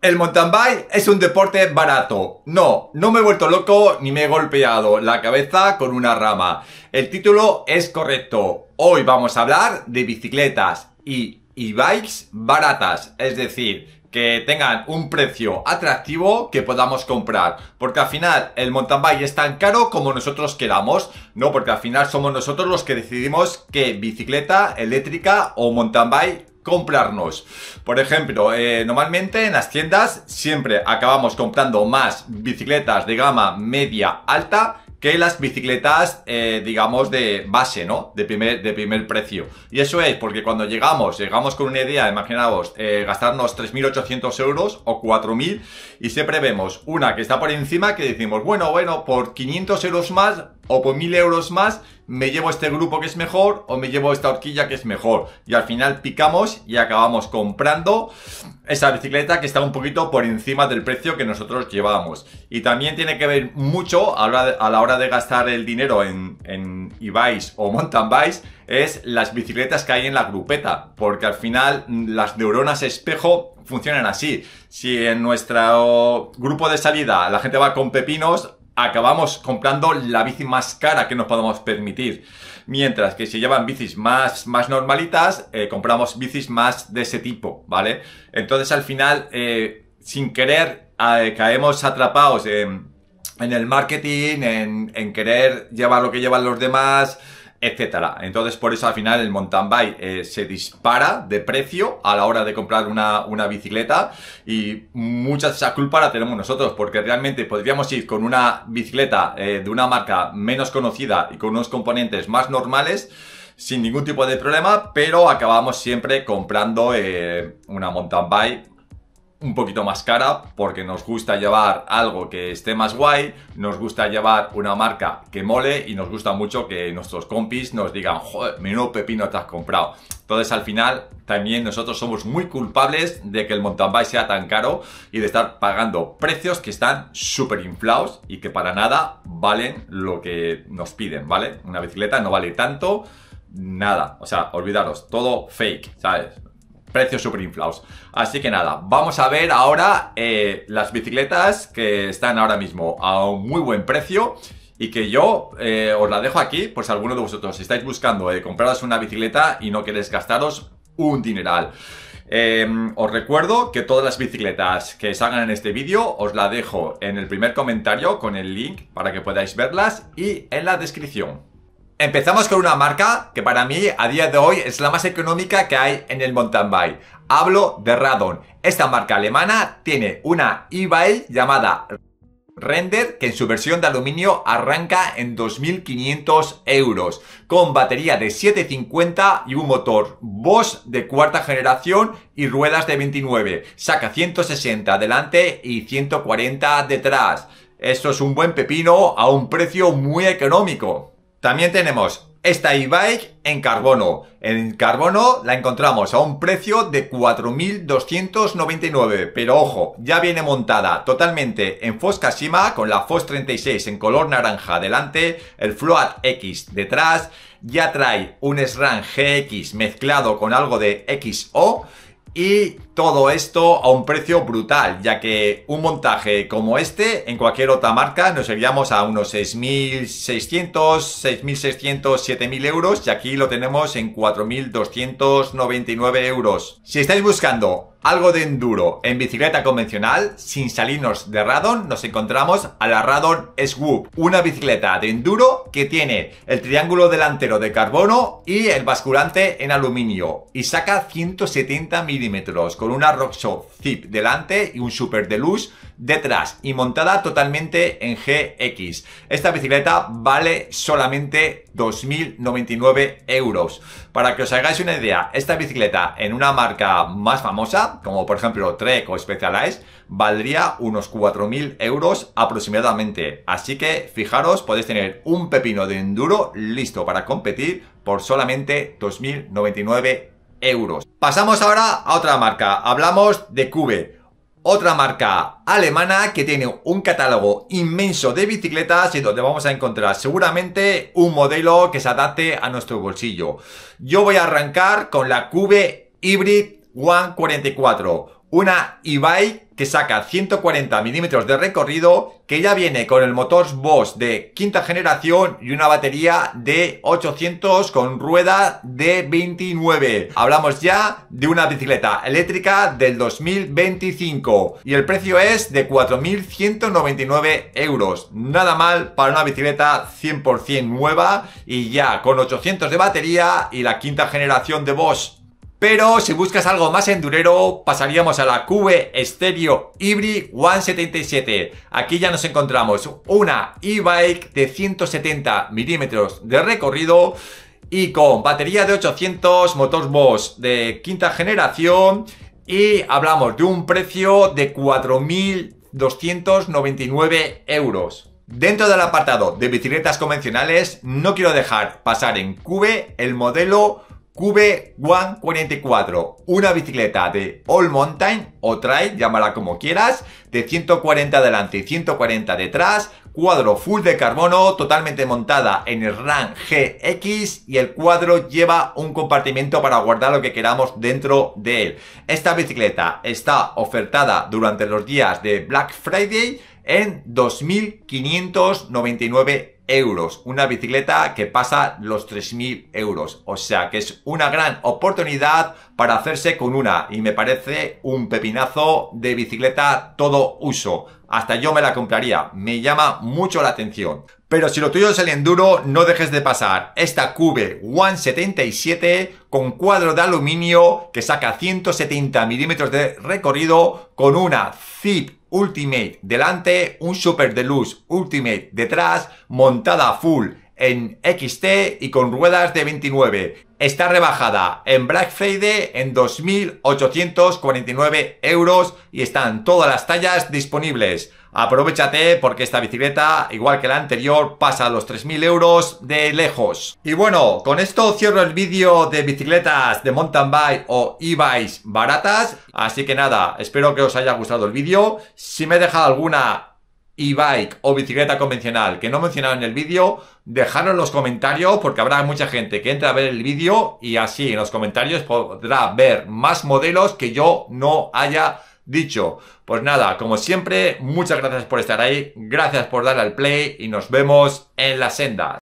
El mountain bike es un deporte barato. No, no me he vuelto loco ni me he golpeado la cabeza con una rama. El título es correcto. Hoy vamos a hablar de bicicletas y bikes baratas, es decir, que tengan un precio atractivo que podamos comprar, porque al final el mountain bike es tan caro como nosotros queramos, no porque al final somos nosotros los que decidimos qué bicicleta eléctrica o mountain bike comprarnos. Por ejemplo, eh, normalmente en las tiendas siempre acabamos comprando más bicicletas de gama media alta que las bicicletas, eh, digamos, de base, ¿no? De primer, de primer precio. Y eso es porque cuando llegamos, llegamos con una idea, imaginaos, eh, gastarnos 3.800 euros o 4.000 y siempre vemos una que está por encima que decimos, bueno, bueno, por 500 euros más o por 1.000 euros más me llevo este grupo que es mejor o me llevo esta horquilla que es mejor. Y al final picamos y acabamos comprando esa bicicleta que está un poquito por encima del precio que nosotros llevábamos. Y también tiene que ver mucho a la, a la hora de gastar el dinero en, en e o mountain bikes, es las bicicletas que hay en la grupeta, porque al final las neuronas espejo funcionan así. Si en nuestro grupo de salida la gente va con pepinos, acabamos comprando la bici más cara que nos podamos permitir. Mientras que si llevan bicis más, más normalitas, eh, compramos bicis más de ese tipo, ¿vale? Entonces al final, eh, sin querer, eh, caemos atrapados en, el marketing, en, en querer llevar lo que llevan los demás, etcétera. Entonces, por eso al final el mountain bike eh, se dispara de precio a la hora de comprar una, bicicleta y mucha esa culpa la tenemos nosotros, porque realmente podríamos ir con una bicicleta eh, de una marca menos conocida y con unos componentes más normales sin ningún tipo de problema, pero acabamos siempre comprando eh, una mountain bike un poquito más cara porque nos gusta llevar algo que esté más guay, nos gusta llevar una marca que mole y nos gusta mucho que nuestros compis nos digan, joder, menudo pepino te has comprado. Entonces al final también nosotros somos muy culpables de que el mountain bike sea tan caro y de estar pagando precios que están súper inflados y que para nada valen lo que nos piden, ¿vale? Una bicicleta no vale tanto nada. O sea, olvidaros, todo fake, ¿sabes? precios super Así que nada, vamos a ver ahora eh, las bicicletas que están ahora mismo a un muy buen precio y que yo eh, os la dejo aquí, pues alguno de vosotros, estáis buscando eh, compraros una bicicleta y no queréis gastaros un dineral. Em, os recuerdo que todas las bicicletas que salgan en este vídeo os la dejo en el primer comentario con el link para que podáis verlas y en la descripción. Empezamos con una marca que para mí a día de hoy es la más económica que hay en el mountain bike. Hablo de Radon. Esta marca alemana tiene una e-bike llamada Render que en su versión de aluminio arranca en 2.500 euros con batería de 750 y un motor Bosch de cuarta generación y ruedas de 29. Saca 160 adelante y 140 detrás. Esto es un buen pepino a un precio muy económico. También tenemos esta e-bike en carbono. En carbono la encontramos a un precio de 4.299, pero ojo, ya viene montada totalmente en Fos Sima con la Fos 36 en color naranja delante, el Float X detrás, ya trae un SRAM GX mezclado con algo de XO y todo esto a un precio brutal, ya que un montaje como este, en cualquier otra marca, nos iríamos a unos 6.600, 6.600, 7.000 euros y aquí lo tenemos en 4.299 euros. Si estáis buscando algo de enduro en bicicleta convencional, sin salirnos de Radon, nos encontramos a la Radon Swoop, una bicicleta de enduro que tiene el triángulo delantero de carbono y el basculante en aluminio y saca 170 milímetros con una RockShox Zip delante y un Super Deluxe detrás y montada totalmente en GX. Esta bicicleta vale solamente 2.099 euros. Para que os hagáis una idea, esta bicicleta en una marca más famosa, como por ejemplo Trek o Specialized, valdría unos 4.000 euros aproximadamente. Así que fijaros, podéis tener un pepino de enduro listo para competir por solamente 2.099 euros. Pasamos ahora a otra marca. Hablamos de Cube otra marca alemana que tiene un catálogo inmenso de bicicletas y donde vamos a encontrar seguramente un modelo que se adapte a nuestro bolsillo. Yo voy a arrancar con la Cube Hybrid 144 una e-bike que saca 140 milímetros de recorrido, que ya viene con el motor Bosch de quinta generación y una batería de 800 con rueda de 29. Hablamos ya de una bicicleta eléctrica del 2025 y el precio es de 4.199 euros. Nada mal para una bicicleta 100% nueva y ya con 800 de batería y la quinta generación de Bosch pero si buscas algo más endurero, pasaríamos a la Cube Stereo Hybrid 177. Aquí ya nos encontramos una e-bike de 170 milímetros de recorrido y con batería de 800, motor Bosch de quinta generación y hablamos de un precio de 4.299 euros. Dentro del apartado de bicicletas convencionales, no quiero dejar pasar en Cube el modelo QB144, una bicicleta de All Mountain o Trail, llámala como quieras, de 140 delante y 140 detrás, cuadro full de carbono, totalmente montada en el RAM GX y el cuadro lleva un compartimento para guardar lo que queramos dentro de él. Esta bicicleta está ofertada durante los días de Black Friday en 2.599 euros. Una bicicleta que pasa los 3.000 euros. O sea que es una gran oportunidad para hacerse con una. Y me parece un pepinazo de bicicleta todo uso. Hasta yo me la compraría. Me llama mucho la atención. Pero si lo tuyo es el enduro, no dejes de pasar esta Cube One 77 con cuadro de aluminio que saca 170 milímetros de recorrido con una zip Ultimate delante, un Super Deluxe Ultimate detrás, montada full en XT y con ruedas de 29. Está rebajada en Black Friday en 2.849 euros y están todas las tallas disponibles. Aprovechate porque esta bicicleta, igual que la anterior, pasa los 3.000 euros de lejos. Y bueno, con esto cierro el vídeo de bicicletas de mountain bike o e-bikes baratas. Así que nada, espero que os haya gustado el vídeo. Si me he dejado alguna e-bike o bicicleta convencional que no he mencionado en el vídeo, dejadlo en los comentarios porque habrá mucha gente que entre a ver el vídeo y así en los comentarios podrá ver más modelos que yo no haya dicho. Pues nada, como siempre, muchas gracias por estar ahí, gracias por dar al play y nos vemos en la senda.